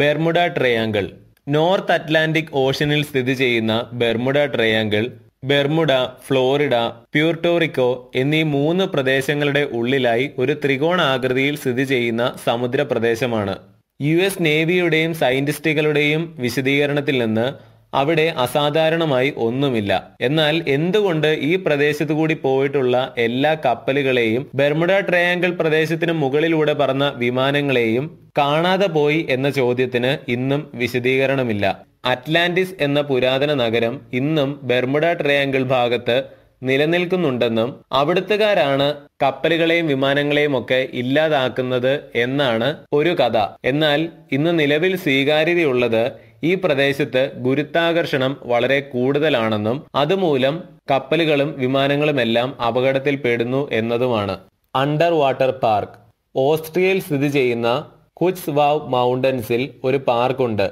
Bermuda triangle North Atlantic ഓഷനിൽ സ്ഥിതി ചെയ്യുന്ന Bermuda triangle Bermuda Florida Puerto Rico എന്നീ മൂന്ന് പ്രദേശങ്ങളുടെ ഉള്ളിലായി ഒരു ത്രികോണാകൃതിയിൽ സ്ഥിതി ചെയ്യുന്ന സമുദ്ര പ്രദേശമാണ് യു എസ് നേവിയുടെയും സയന്റിസ്റ്റുകളുടെയും വിശദീകരണത്തിൽ നിന്ന് അവിടെ അസാധാരണമായി ഒന്നുമില്ല എന്നാൽ എന്തുകൊണ്ട് ഈ പ്രദേശത്തു കൂടി പോയിട്ടുള്ള എല്ലാ കപ്പലുകളെയും ബെർമുഡ ട്രയാങ്കിൾ പ്രദേശത്തിന് മുകളിലൂടെ പറന്ന വിമാനങ്ങളെയും കാണാതെ പോയി എന്ന ചോദ്യത്തിന് ഇന്നും വിശദീകരണമില്ല അറ്റ്ലാന്റിസ് എന്ന പുരാതന നഗരം ഇന്നും ബെർമുഡ ട്രയാങ്കിൾ ഭാഗത്ത് നിലനിൽക്കുന്നുണ്ടെന്നും അവിടുത്തുകാരാണ് കപ്പലുകളെയും വിമാനങ്ങളെയും ഒക്കെ ഇല്ലാതാക്കുന്നത് എന്നാണ് ഒരു കഥ എന്നാൽ ഇന്ന് നിലവിൽ സ്വീകാര്യതയുള്ളത് ഈ പ്രദേശത്ത് ഗുരുത്വാകർഷണം വളരെ കൂടുതലാണെന്നും അതുമൂലം കപ്പലുകളും വിമാനങ്ങളുമെല്ലാം അപകടത്തിൽപ്പെടുന്നു എന്നതുമാണ് അണ്ടർ വാട്ടർ പാർക്ക് ഓസ്ട്രിയയിൽ സ്ഥിതി ചെയ്യുന്ന വാവ് മൗണ്ടൻസിൽ ഒരു പാർക്കുണ്ട്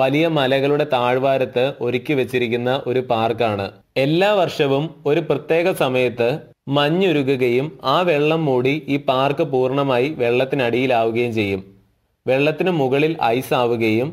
വലിയ മലകളുടെ താഴ്വാരത്ത് ഒരുക്കി വെച്ചിരിക്കുന്ന ഒരു പാർക്കാണ് എല്ലാ വർഷവും ഒരു പ്രത്യേക സമയത്ത് മഞ്ഞുരുകുകയും ആ വെള്ളം മൂടി ഈ പാർക്ക് പൂർണ്ണമായി വെള്ളത്തിനടിയിലാവുകയും ചെയ്യും വെള്ളത്തിന് മുകളിൽ ഐസ് ആവുകയും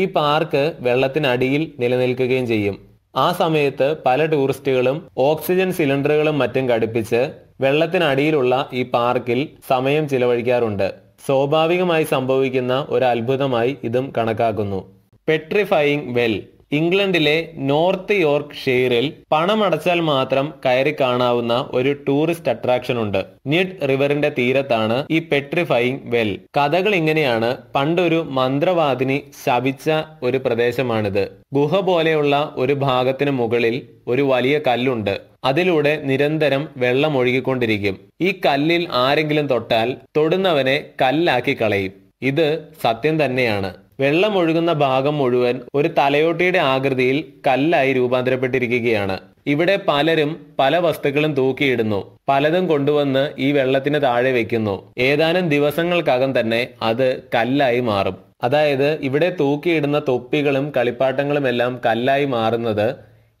ഈ പാർക്ക് വെള്ളത്തിനടിയിൽ നിലനിൽക്കുകയും ചെയ്യും ആ സമയത്ത് പല ടൂറിസ്റ്റുകളും ഓക്സിജൻ സിലിണ്ടറുകളും മറ്റും ഘടിപ്പിച്ച് വെള്ളത്തിനടിയിലുള്ള ഈ പാർക്കിൽ സമയം ചിലവഴിക്കാറുണ്ട് സ്വാഭാവികമായി സംഭവിക്കുന്ന ഒരു അത്ഭുതമായി ഇതും കണക്കാക്കുന്നു പെട്രിഫൈയിങ് വെൽ ഇംഗ്ലണ്ടിലെ നോർത്ത് യോർക്ക് ഷെയറിൽ പണമടച്ചാൽ മാത്രം കയറി കാണാവുന്ന ഒരു ടൂറിസ്റ്റ് അട്രാക്ഷൻ ഉണ്ട് നിഡ് റിവറിന്റെ തീരത്താണ് ഈ പെട്രിഫൈയിങ് വെൽ കഥകൾ ഇങ്ങനെയാണ് പണ്ടൊരു മന്ത്രവാദിനി ശപിച്ച ഒരു പ്രദേശമാണിത് ഗുഹ പോലെയുള്ള ഒരു ഭാഗത്തിന് മുകളിൽ ഒരു വലിയ കല്ലുണ്ട് അതിലൂടെ നിരന്തരം വെള്ളം ഒഴുകിക്കൊണ്ടിരിക്കും ഈ കല്ലിൽ ആരെങ്കിലും തൊട്ടാൽ തൊടുന്നവനെ കല്ലാക്കി കളയും ഇത് സത്യം തന്നെയാണ് വെള്ളം ഒഴുകുന്ന ഭാഗം മുഴുവൻ ഒരു തലയോട്ടിയുടെ ആകൃതിയിൽ കല്ലായി രൂപാന്തരപ്പെട്ടിരിക്കുകയാണ് ഇവിടെ പലരും പല വസ്തുക്കളും തൂക്കിയിടുന്നു പലതും കൊണ്ടുവന്ന് ഈ വെള്ളത്തിന് താഴെ വെക്കുന്നു ഏതാനും ദിവസങ്ങൾക്കകം തന്നെ അത് കല്ലായി മാറും അതായത് ഇവിടെ തൂക്കിയിടുന്ന തൊപ്പികളും കളിപ്പാട്ടങ്ങളും എല്ലാം കല്ലായി മാറുന്നത്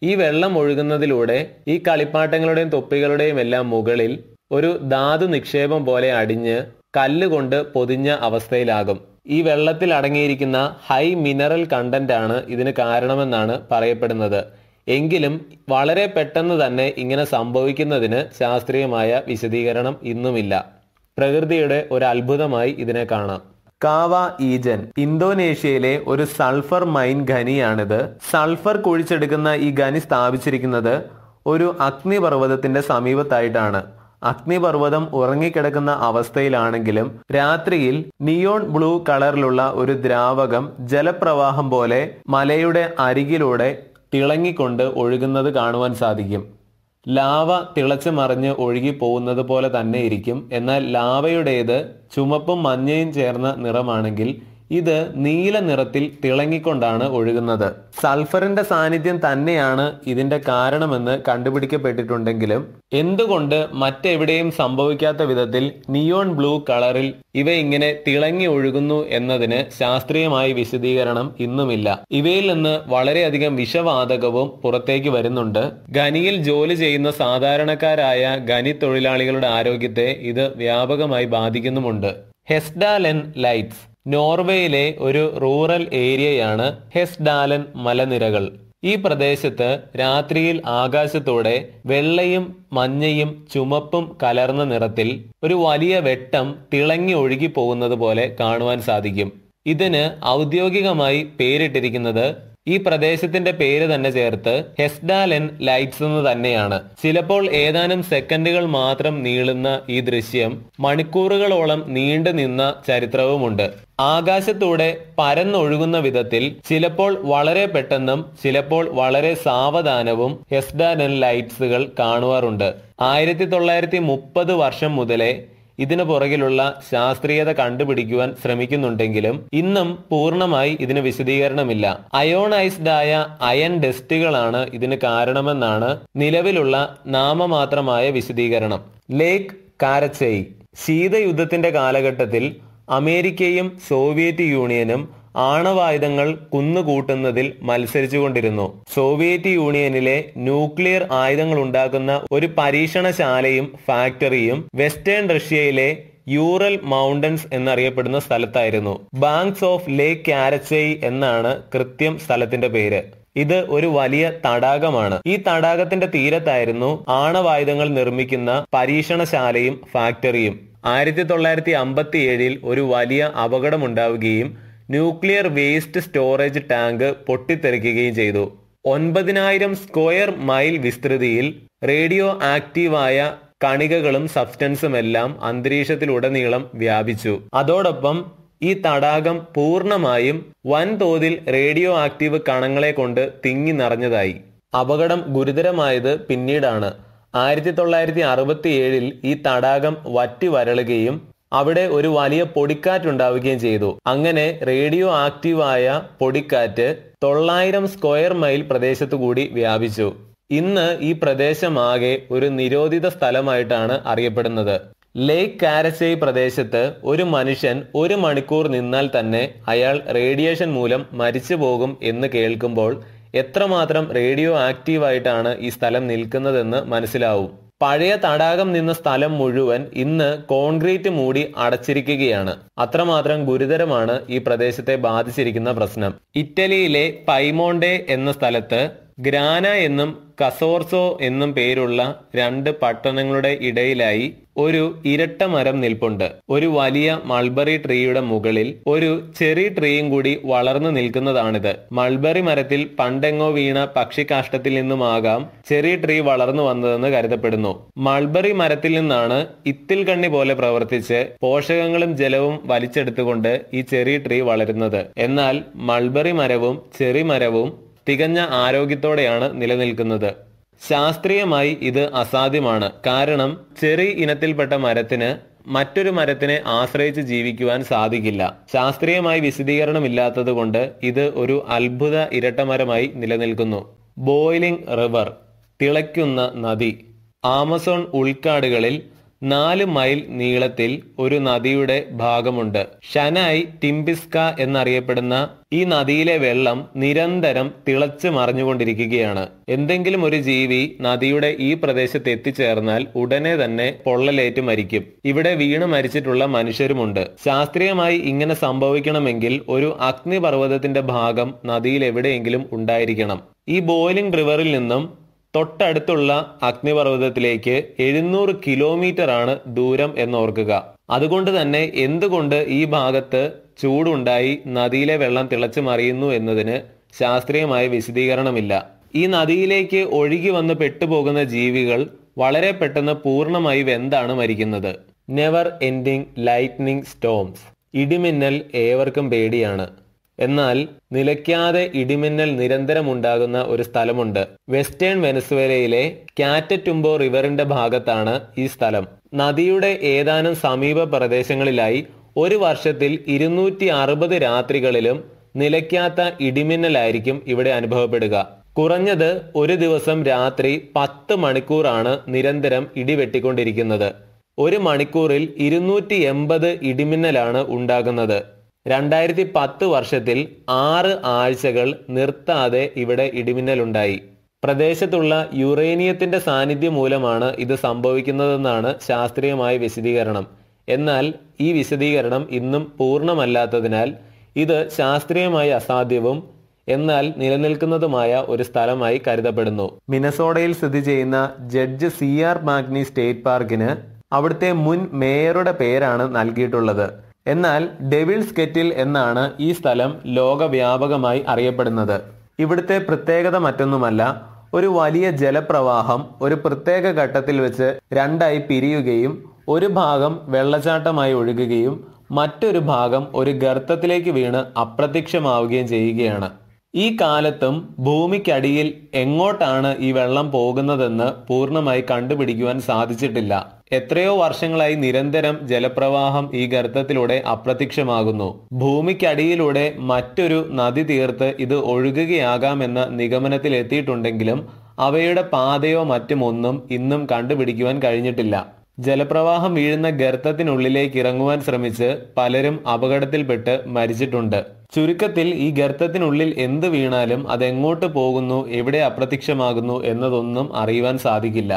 ഈ വെള്ളം ഒഴുകുന്നതിലൂടെ ഈ കളിപ്പാട്ടങ്ങളുടെയും തൊപ്പികളുടെയും എല്ലാം മുകളിൽ ഒരു ധാതു നിക്ഷേപം പോലെ അടിഞ്ഞ് കല്ലുകൊണ്ട് പൊതിഞ്ഞ അവസ്ഥയിലാകും ഈ വെള്ളത്തിൽ അടങ്ങിയിരിക്കുന്ന ഹൈ മിനറൽ കണ്ടന്റ് ആണ് ഇതിന് കാരണമെന്നാണ് പറയപ്പെടുന്നത് എങ്കിലും വളരെ പെട്ടെന്ന് തന്നെ ഇങ്ങനെ സംഭവിക്കുന്നതിന് ശാസ്ത്രീയമായ വിശദീകരണം ഇന്നുമില്ല പ്രകൃതിയുടെ ഒരു അത്ഭുതമായി ഇതിനെ കാണാം കാവ ഈജൻ ഇന്തോനേഷ്യയിലെ ഒരു സൾഫർ മൈൻ ഖനിയാണിത് സൾഫർ കുഴിച്ചെടുക്കുന്ന ഈ ഖനി സ്ഥാപിച്ചിരിക്കുന്നത് ഒരു അഗ്നിപർവ്വതത്തിന്റെ സമീപത്തായിട്ടാണ് അഗ്നിപർവ്വതം ഉറങ്ങിക്കിടക്കുന്ന അവസ്ഥയിലാണെങ്കിലും രാത്രിയിൽ നിയോൺ ബ്ലൂ കളറിലുള്ള ഒരു ദ്രാവകം ജലപ്രവാഹം പോലെ മലയുടെ അരികിലൂടെ തിളങ്ങിക്കൊണ്ട് ഒഴുകുന്നത് കാണുവാൻ സാധിക്കും ലാവ തിളച്ച് മറിഞ്ഞ് ഒഴുകി പോകുന്നത് പോലെ തന്നെ ഇരിക്കും എന്നാൽ ലാവയുടേത് ചുമപ്പും മഞ്ഞയും ചേർന്ന നിറമാണെങ്കിൽ ഇത് നീല നിറത്തിൽ തിളങ്ങിക്കൊണ്ടാണ് ഒഴുകുന്നത് സൾഫറിന്റെ സാന്നിധ്യം തന്നെയാണ് ഇതിന്റെ കാരണമെന്ന് കണ്ടുപിടിക്കപ്പെട്ടിട്ടുണ്ടെങ്കിലും എന്തുകൊണ്ട് മറ്റെവിടെയും സംഭവിക്കാത്ത വിധത്തിൽ നിയോൺ ബ്ലൂ കളറിൽ ഇവ ഇങ്ങനെ തിളങ്ങി ഒഴുകുന്നു എന്നതിന് ശാസ്ത്രീയമായ വിശദീകരണം ഇന്നുമില്ല ഇവയിൽ നിന്ന് വളരെയധികം വിഷവാതകവും പുറത്തേക്ക് വരുന്നുണ്ട് ഖനിയിൽ ജോലി ചെയ്യുന്ന സാധാരണക്കാരായ ഖനി തൊഴിലാളികളുടെ ആരോഗ്യത്തെ ഇത് വ്യാപകമായി ബാധിക്കുന്നുമുണ്ട് ഹെസ്ഡാലെൻ ലൈറ്റ്സ് നോർവേയിലെ ഒരു റൂറൽ ഏരിയയാണ് ഹെസ്ഡാലൻ മലനിരകൾ ഈ പ്രദേശത്ത് രാത്രിയിൽ ആകാശത്തോടെ വെള്ളയും മഞ്ഞയും ചുമപ്പും കലർന്ന നിറത്തിൽ ഒരു വലിയ വെട്ടം തിളങ്ങി ഒഴുകി പോകുന്നത് പോലെ കാണുവാൻ സാധിക്കും ഇതിന് ഔദ്യോഗികമായി പേരിട്ടിരിക്കുന്നത് ഈ പ്രദേശത്തിന്റെ പേര് തന്നെ ചേർത്ത് ഹെസ്ഡാലെൻ ലൈറ്റ്സ് എന്ന് തന്നെയാണ് ചിലപ്പോൾ ഏതാനും സെക്കൻഡുകൾ മാത്രം നീളുന്ന ഈ ദൃശ്യം മണിക്കൂറുകളോളം നീണ്ടു നിന്ന ചരിത്രവുമുണ്ട് ആകാശത്തൂടെ പരന്നൊഴുകുന്ന വിധത്തിൽ ചിലപ്പോൾ വളരെ പെട്ടെന്നും ചിലപ്പോൾ വളരെ സാവധാനവും ഹെസ്ഡാലെൻ ലൈറ്റ്സുകൾ കാണുവാറുണ്ട് ആയിരത്തി തൊള്ളായിരത്തി മുപ്പത് വർഷം മുതലേ ഇതിനു പുറകിലുള്ള ശാസ്ത്രീയത കണ്ടുപിടിക്കുവാൻ ശ്രമിക്കുന്നുണ്ടെങ്കിലും ഇന്നും പൂർണ്ണമായി ഇതിന് വിശദീകരണമില്ല അയോണൈസ്ഡ് ആയ അയൺ ഡെസ്റ്റുകളാണ് ഇതിന് കാരണമെന്നാണ് നിലവിലുള്ള നാമമാത്രമായ വിശദീകരണം ലേക്ക് കാരച്ചേയി ശീതയുദ്ധത്തിന്റെ കാലഘട്ടത്തിൽ അമേരിക്കയും സോവിയറ്റ് യൂണിയനും ആണവായുധങ്ങൾ കുന്നുകൂട്ടുന്നതിൽ മത്സരിച്ചുകൊണ്ടിരുന്നു സോവിയറ്റ് യൂണിയനിലെ ന്യൂക്ലിയർ ആയുധങ്ങൾ ഉണ്ടാക്കുന്ന ഒരു പരീക്ഷണശാലയും ഫാക്ടറിയും വെസ്റ്റേൺ റഷ്യയിലെ യൂറൽ മൗണ്ടൻസ് എന്നറിയപ്പെടുന്ന സ്ഥലത്തായിരുന്നു ബാങ്ക്സ് ഓഫ് ലേക്ക് കാരച്ചൈ എന്നാണ് കൃത്യം സ്ഥലത്തിന്റെ പേര് ഇത് ഒരു വലിയ തടാകമാണ് ഈ തടാകത്തിന്റെ തീരത്തായിരുന്നു ആണവായുധങ്ങൾ നിർമ്മിക്കുന്ന പരീക്ഷണശാലയും ഫാക്ടറിയും ആയിരത്തി തൊള്ളായിരത്തി അമ്പത്തി ഏഴിൽ ഒരു വലിയ അപകടമുണ്ടാവുകയും ന്യൂക്ലിയർ വേസ്റ്റ് സ്റ്റോറേജ് ടാങ്ക് പൊട്ടിത്തെറിക്കുകയും ചെയ്തു ഒൻപതിനായിരം സ്ക്വയർ മൈൽ വിസ്തൃതിയിൽ റേഡിയോ ആക്റ്റീവായ കണികകളും സബ്സ്റ്റൻസും എല്ലാം അന്തരീക്ഷത്തിലുടനീളം വ്യാപിച്ചു അതോടൊപ്പം ഈ തടാകം പൂർണ്ണമായും വൻതോതിൽ റേഡിയോ ആക്റ്റീവ് കണങ്ങളെ കൊണ്ട് തിങ്ങി നിറഞ്ഞതായി അപകടം ഗുരുതരമായത് പിന്നീടാണ് ആയിരത്തി തൊള്ളായിരത്തി അറുപത്തിയേഴിൽ ഈ തടാകം വറ്റി വരളുകയും അവിടെ ഒരു വലിയ പൊടിക്കാറ്റ് ഉണ്ടാവുകയും ചെയ്തു അങ്ങനെ റേഡിയോ ആക്റ്റീവായ പൊടിക്കാറ്റ് തൊള്ളായിരം സ്ക്വയർ മൈൽ പ്രദേശത്തു കൂടി വ്യാപിച്ചു ഇന്ന് ഈ പ്രദേശമാകെ ഒരു നിരോധിത സ്ഥലമായിട്ടാണ് അറിയപ്പെടുന്നത് ലേക്ക് കാരച്ചൈ പ്രദേശത്ത് ഒരു മനുഷ്യൻ ഒരു മണിക്കൂർ നിന്നാൽ തന്നെ അയാൾ റേഡിയേഷൻ മൂലം മരിച്ചു പോകും എന്ന് കേൾക്കുമ്പോൾ എത്രമാത്രം റേഡിയോ ആക്റ്റീവായിട്ടാണ് ഈ സ്ഥലം നിൽക്കുന്നതെന്ന് മനസ്സിലാവും പഴയ തടാകം നിന്ന സ്ഥലം മുഴുവൻ ഇന്ന് കോൺക്രീറ്റ് മൂടി അടച്ചിരിക്കുകയാണ് അത്രമാത്രം ഗുരുതരമാണ് ഈ പ്രദേശത്തെ ബാധിച്ചിരിക്കുന്ന പ്രശ്നം ഇറ്റലിയിലെ പൈമോണ്ടെ എന്ന സ്ഥലത്ത് ഗ്രാന എന്നും കസോർസോ എന്നും പേരുള്ള രണ്ട് പട്ടണങ്ങളുടെ ഇടയിലായി ഒരു ഇരട്ട മരം നിൽപ്പുണ്ട് ഒരു വലിയ മൾബറി ട്രീയുടെ മുകളിൽ ഒരു ചെറി ട്രീയും കൂടി വളർന്നു നിൽക്കുന്നതാണിത് മൾബറി മരത്തിൽ പണ്ടെങ്ങോ വീണ പക്ഷികാഷ്ടത്തിൽ നിന്നുമാകാം ചെറി ട്രീ വളർന്നു വന്നതെന്ന് കരുതപ്പെടുന്നു മൾബറി മരത്തിൽ നിന്നാണ് ഇത്തിൽ കണ്ണി പോലെ പ്രവർത്തിച്ച് പോഷകങ്ങളും ജലവും വലിച്ചെടുത്തുകൊണ്ട് ഈ ചെറി ട്രീ വളരുന്നത് എന്നാൽ മൾബറി മരവും ചെറി മരവും തികഞ്ഞ ആരോഗ്യത്തോടെയാണ് നിലനിൽക്കുന്നത് ശാസ്ത്രീയമായി ഇത് അസാധ്യമാണ് കാരണം ചെറി ഇനത്തിൽപ്പെട്ട മരത്തിന് മറ്റൊരു മരത്തിനെ ആശ്രയിച്ച് ജീവിക്കുവാൻ സാധിക്കില്ല ശാസ്ത്രീയമായി വിശദീകരണമില്ലാത്തതുകൊണ്ട് ഇത് ഒരു അത്ഭുത ഇരട്ടമരമായി നിലനിൽക്കുന്നു ബോയിലിംഗ് റിവർ തിളയ്ക്കുന്ന നദി ആമസോൺ ഉൾക്കാടുകളിൽ നാല് മൈൽ നീളത്തിൽ ഒരു നദിയുടെ ഭാഗമുണ്ട് ഷനായ് ടിംബിസ്ക എന്നറിയപ്പെടുന്ന ഈ നദിയിലെ വെള്ളം നിരന്തരം തിളച്ചു മറിഞ്ഞുകൊണ്ടിരിക്കുകയാണ് എന്തെങ്കിലും ഒരു ജീവി നദിയുടെ ഈ പ്രദേശത്ത് എത്തിച്ചേർന്നാൽ ഉടനെ തന്നെ പൊള്ളലേറ്റ് മരിക്കും ഇവിടെ വീണ് മരിച്ചിട്ടുള്ള മനുഷ്യരുമുണ്ട് ശാസ്ത്രീയമായി ഇങ്ങനെ സംഭവിക്കണമെങ്കിൽ ഒരു അഗ്നിപർവ്വതത്തിന്റെ ഭാഗം നദിയിൽ എവിടെയെങ്കിലും ഉണ്ടായിരിക്കണം ഈ ബോയിലിംഗ് റിവറിൽ നിന്നും തൊട്ടടുത്തുള്ള അഗ്നിപർവ്വതത്തിലേക്ക് എഴുന്നൂറ് കിലോമീറ്റർ ആണ് ദൂരം എന്ന് ഓർക്കുക അതുകൊണ്ട് തന്നെ എന്തുകൊണ്ട് ഈ ഭാഗത്ത് ചൂടുണ്ടായി നദിയിലെ വെള്ളം തിളച്ചു മറിയുന്നു എന്നതിന് ശാസ്ത്രീയമായ വിശദീകരണമില്ല ഈ നദിയിലേക്ക് ഒഴുകി വന്ന് പെട്ടുപോകുന്ന ജീവികൾ വളരെ പെട്ടെന്ന് പൂർണ്ണമായി വെന്താണ് മരിക്കുന്നത് നെവർ എൻഡിങ് ലൈറ്റ്നിങ് സ്റ്റോംസ് ഇടിമിന്നൽ ഏവർക്കും പേടിയാണ് എന്നാൽ നിലയ്ക്കാതെ ഇടിമിന്നൽ നിരന്തരമുണ്ടാകുന്ന ഒരു സ്ഥലമുണ്ട് വെസ്റ്റേൺ വെനസ്വേലയിലെ കാറ്ററ്റുംബോ റിവറിന്റെ ഭാഗത്താണ് ഈ സ്ഥലം നദിയുടെ ഏതാനും സമീപ പ്രദേശങ്ങളിലായി ഒരു വർഷത്തിൽ ഇരുന്നൂറ്റി അറുപത് രാത്രികളിലും നിലയ്ക്കാത്ത ഇടിമിന്നലായിരിക്കും ഇവിടെ അനുഭവപ്പെടുക കുറഞ്ഞത് ഒരു ദിവസം രാത്രി പത്ത് മണിക്കൂറാണ് നിരന്തരം ഇടിവെട്ടിക്കൊണ്ടിരിക്കുന്നത് ഒരു മണിക്കൂറിൽ ഇരുന്നൂറ്റി എൺപത് ഇടിമിന്നലാണ് ഉണ്ടാകുന്നത് രണ്ടായിരത്തി പത്ത് വർഷത്തിൽ ആറ് ആഴ്ചകൾ നിർത്താതെ ഇവിടെ ഇടിമിന്നലുണ്ടായി പ്രദേശത്തുള്ള യുറേനിയത്തിന്റെ സാന്നിധ്യം മൂലമാണ് ഇത് സംഭവിക്കുന്നതെന്നാണ് ശാസ്ത്രീയമായ വിശദീകരണം എന്നാൽ ഈ വിശദീകരണം ഇന്നും പൂർണ്ണമല്ലാത്തതിനാൽ ഇത് ശാസ്ത്രീയമായി അസാധ്യവും എന്നാൽ നിലനിൽക്കുന്നതുമായ ഒരു സ്ഥലമായി കരുതപ്പെടുന്നു മിനസോഡയിൽ സ്ഥിതി ചെയ്യുന്ന Judge C R Magney State പാർക്കിന് അവിടുത്തെ മുൻ മേയറുടെ പേരാണ് നൽകിയിട്ടുള്ളത് എന്നാൽ ഡെവിൾസ് കെറ്റിൽ എന്നാണ് ഈ സ്ഥലം ലോകവ്യാപകമായി അറിയപ്പെടുന്നത് ഇവിടുത്തെ പ്രത്യേകത മറ്റൊന്നുമല്ല ഒരു വലിയ ജലപ്രവാഹം ഒരു പ്രത്യേക ഘട്ടത്തിൽ വെച്ച് രണ്ടായി പിരിയുകയും ഒരു ഭാഗം വെള്ളച്ചാട്ടമായി ഒഴുകുകയും മറ്റൊരു ഭാഗം ഒരു ഗർത്തത്തിലേക്ക് വീണ് അപ്രത്യക്ഷമാവുകയും ചെയ്യുകയാണ് ഈ കാലത്തും ഭൂമിക്കടിയിൽ എങ്ങോട്ടാണ് ഈ വെള്ളം പോകുന്നതെന്ന് പൂർണ്ണമായി കണ്ടുപിടിക്കുവാൻ സാധിച്ചിട്ടില്ല എത്രയോ വർഷങ്ങളായി നിരന്തരം ജലപ്രവാഹം ഈ ഗർത്തത്തിലൂടെ അപ്രത്യക്ഷമാകുന്നു ഭൂമിക്കടിയിലൂടെ മറ്റൊരു നദി തീർത്ത് ഇത് ഒഴുകുകയാകാമെന്ന നിഗമനത്തിലെത്തിയിട്ടുണ്ടെങ്കിലും അവയുടെ പാതയോ മറ്റുമൊന്നും ഇന്നും കണ്ടുപിടിക്കുവാൻ കഴിഞ്ഞിട്ടില്ല ജലപ്രവാഹം വീഴുന്ന ഗർത്തത്തിനുള്ളിലേക്ക് ഇറങ്ങുവാൻ ശ്രമിച്ച് പലരും അപകടത്തിൽപ്പെട്ട് മരിച്ചിട്ടുണ്ട് ചുരുക്കത്തിൽ ഈ ഗർത്തത്തിനുള്ളിൽ എന്ത് വീണാലും അതെങ്ങോട്ട് പോകുന്നു എവിടെ അപ്രത്യക്ഷമാകുന്നു എന്നതൊന്നും അറിയുവാൻ സാധിക്കില്ല